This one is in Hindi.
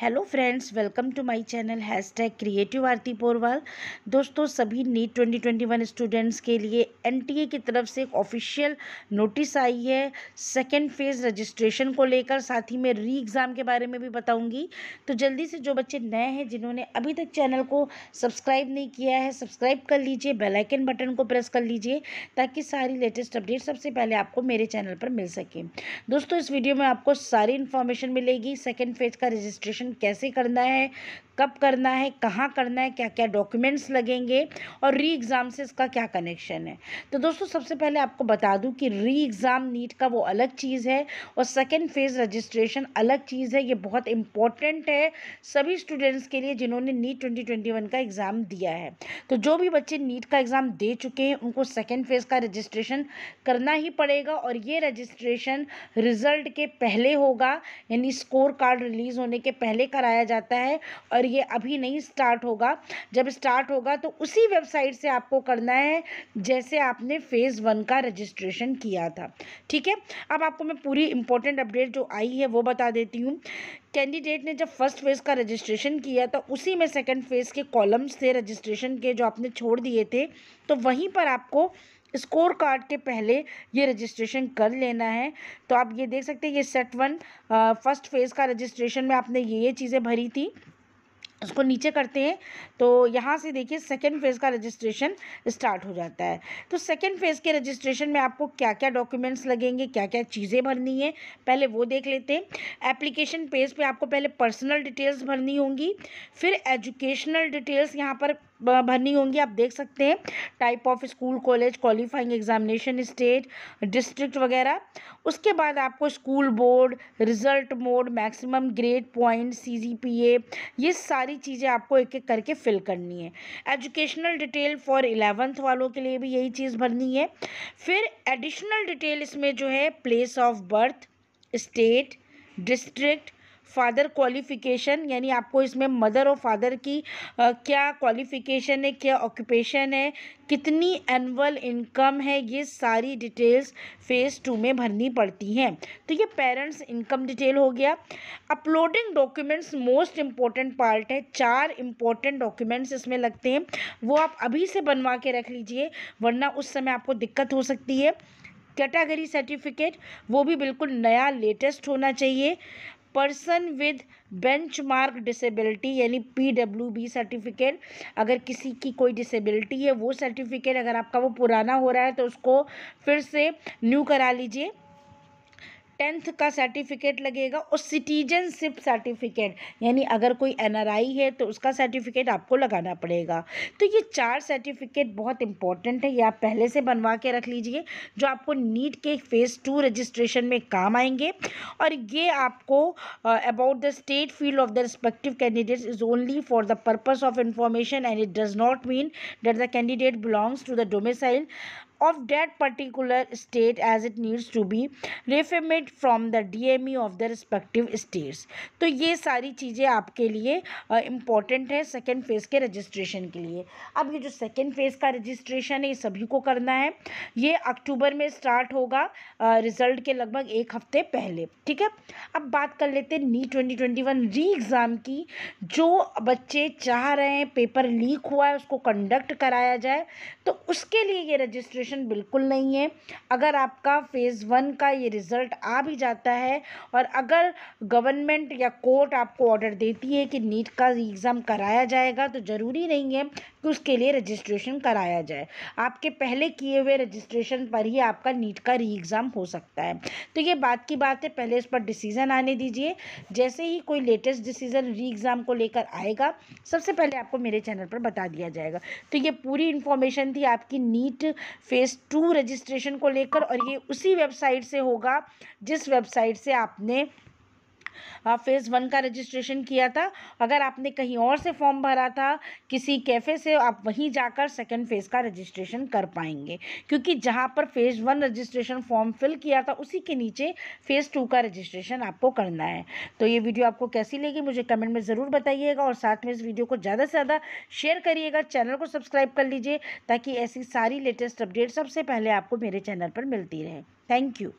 hello friends welcome to my channel hash tag creative Aarti Porwal दोस्तों सभी नीट 2021 स्टूडेंट्स के लिए एनटीए की तरफ से एक ऑफिशियल नोटिस आई है सेकेंड फेज़ रजिस्ट्रेशन को लेकर साथ ही मैं री एग्ज़ाम के बारे में भी बताऊंगी तो जल्दी से जो बच्चे नए हैं जिन्होंने अभी तक चैनल को सब्सक्राइब नहीं किया है सब्सक्राइब कर लीजिए बेलाइकन बटन को प्रेस कर लीजिए ताकि सारी लेटेस्ट अपडेट सबसे पहले आपको मेरे चैनल पर मिल सके दोस्तों इस वीडियो में आपको सारी इन्फॉर्मेशन मिलेगी सेकेंड फेज़ का रजिस्ट्रेशन कैसे करना है कब करना है कहाँ करना है क्या क्या डॉक्यूमेंट्स लगेंगे और री एग्ज़ाम से इसका क्या कनेक्शन है तो दोस्तों सबसे पहले आपको बता दूं कि री एग्ज़ाम नीट का वो अलग चीज़ है और सेकेंड फेज़ रजिस्ट्रेशन अलग चीज़ है ये बहुत इंपॉर्टेंट है सभी स्टूडेंट्स के लिए जिन्होंने नीट ट्वेंटी का एग्ज़ाम दिया है तो जो भी बच्चे नीट का एग्ज़ाम दे चुके हैं उनको सेकेंड फेज़ का रजिस्ट्रेशन करना ही पड़ेगा और ये रजिस्ट्रेशन रिज़ल्ट के पहले होगा यानी स्कोर कार्ड रिलीज़ होने के पहले कराया जाता है और पर ये अभी नहीं स्टार्ट होगा जब स्टार्ट होगा तो उसी वेबसाइट से आपको करना है जैसे आपने फ़ेज़ वन का रजिस्ट्रेशन किया था ठीक है अब आपको मैं पूरी इंपॉर्टेंट अपडेट जो आई है वो बता देती हूँ कैंडिडेट ने जब फर्स्ट फेज़ का रजिस्ट्रेशन किया तो उसी में सेकंड फेज़ के कॉलम्स थे रजिस्ट्रेशन के जो आपने छोड़ दिए थे तो वहीं पर आपको स्कोर कार्ड के पहले ये रजिस्ट्रेशन कर लेना है तो आप ये देख सकते हैं ये सेट वन फर्स्ट फेज़ का रजिस्ट्रेशन में आपने ये ये चीज़ें भरी थी उसको नीचे करते हैं तो यहाँ से देखिए सेकेंड फेज़ का रजिस्ट्रेशन स्टार्ट हो जाता है तो सेकेंड फेज़ के रजिस्ट्रेशन में आपको क्या क्या डॉक्यूमेंट्स लगेंगे क्या क्या चीज़ें भरनी है पहले वो देख लेते हैं एप्लीकेशन पेज पे आपको पहले पर्सनल डिटेल्स भरनी होंगी फिर एजुकेशनल डिटेल्स यहाँ पर भरनी होंगी आप देख सकते हैं type of school college qualifying examination state district वगैरह उसके बाद आपको school board result mode maximum grade point CGPA ये सारी चीज़ें आपको एक एक करके फिल करनी है एजुकेशनल डिटेल फॉर इलेवेंथ वालों के लिए भी यही चीज़ भरनी है फिर एडिशनल डिटेल इसमें जो है place of birth state district father qualification यानी आपको इसमें मदर और फादर की आ, क्या क्वालिफ़िकेशन है क्या ऑक्यूपेशन है कितनी एनुअल इनकम है ये सारी डिटेल्स फेज़ टू में भरनी पड़ती हैं तो ये पेरेंट्स इनकम डिटेल हो गया uploading documents most important part है चार इम्पॉर्टेंट डॉक्यूमेंट्स इसमें लगते हैं वो आप अभी से बनवा के रख लीजिए वरना उस समय आपको दिक्कत हो सकती है कैटागरी सर्टिफिकेट वो भी बिल्कुल नया लेटेस्ट होना चाहिए पर्सन विद बेंचमार्क डिसेबिलिटी यानी बी सर्टिफिकेट अगर किसी की कोई डिसेबिलिटी है वो सर्टिफिकेट अगर आपका वो पुराना हो रहा है तो उसको फिर से न्यू करा लीजिए टेंथ का सर्टिफिकेट लगेगा और सिटीजनशिप सर्टिफिकेट यानी अगर कोई एनआरआई है तो उसका सर्टिफिकेट आपको लगाना पड़ेगा तो ये चार सर्टिफिकेट बहुत इंपॉर्टेंट है ये आप पहले से बनवा के रख लीजिए जो आपको नीट के फेज़ टू रजिस्ट्रेशन में काम आएंगे और ये आपको about the state field of the respective candidates is only for the purpose of information and it does not mean that the candidate belongs to the domicile of that particular state as it needs to be reaffirmed from the DME of the respective states तो ये सारी चीज़ें आपके लिए इम्पॉर्टेंट है सेकेंड फेज़ के रजिस्ट्रेशन के लिए अब ये जो सेकेंड फेज़ का रजिस्ट्रेशन है ये सभी को करना है ये अक्टूबर में स्टार्ट होगा रिजल्ट के लगभग एक हफ्ते पहले ठीक है अब बात कर लेते हैं NEET twenty twenty one re exam की जो बच्चे चाह रहे हैं पेपर लीक हुआ है उसको कंडक्ट कराया जाए तो उसके लिए ये रजिस्ट्रेशन टेंशन बिल्कुल नहीं है अगर आपका फ़ेज़ वन का ये रिज़ल्ट आ भी जाता है और अगर गवर्नमेंट या कोर्ट आपको ऑर्डर देती है कि नीट का एग्ज़ाम कराया जाएगा तो ज़रूरी नहीं है तो उसके लिए रजिस्ट्रेशन कराया जाए आपके पहले किए हुए रजिस्ट्रेशन पर ही आपका नीट का री एग्ज़ाम हो सकता है तो ये बात की बात है पहले इस पर डिसीज़न आने दीजिए जैसे ही कोई लेटेस्ट डिसीज़न री एग्ज़ाम को लेकर आएगा सबसे पहले आपको मेरे चैनल पर बता दिया जाएगा तो ये पूरी इन्फॉर्मेशन थी आपकी नीट फेज़ टू रजिस्ट्रेशन को लेकर और ये उसी वेबसाइट से होगा जिस वेबसाइट से आपने फेज़ वन का रजिस्ट्रेशन किया था अगर आपने कहीं और से फॉर्म भरा था किसी कैफ़े से आप वहीं जाकर सेकेंड फ़ेज़ का रजिस्ट्रेशन कर पाएंगे क्योंकि जहाँ पर phase one registration form fill किया था उसी के नीचे फ़ेज़ टू का रजिस्ट्रेशन आपको करना है तो ये वीडियो आपको कैसी लगी मुझे कमेंट में ज़रूर बताइएगा और साथ में इस वीडियो को ज़्यादा से ज़्यादा शेयर करिएगा चैनल को सब्सक्राइब कर लीजिए ताकि ऐसी सारी लेटेस्ट अपडेट सबसे पहले आपको मेरे चैनल पर मिलती रहे थैंक यू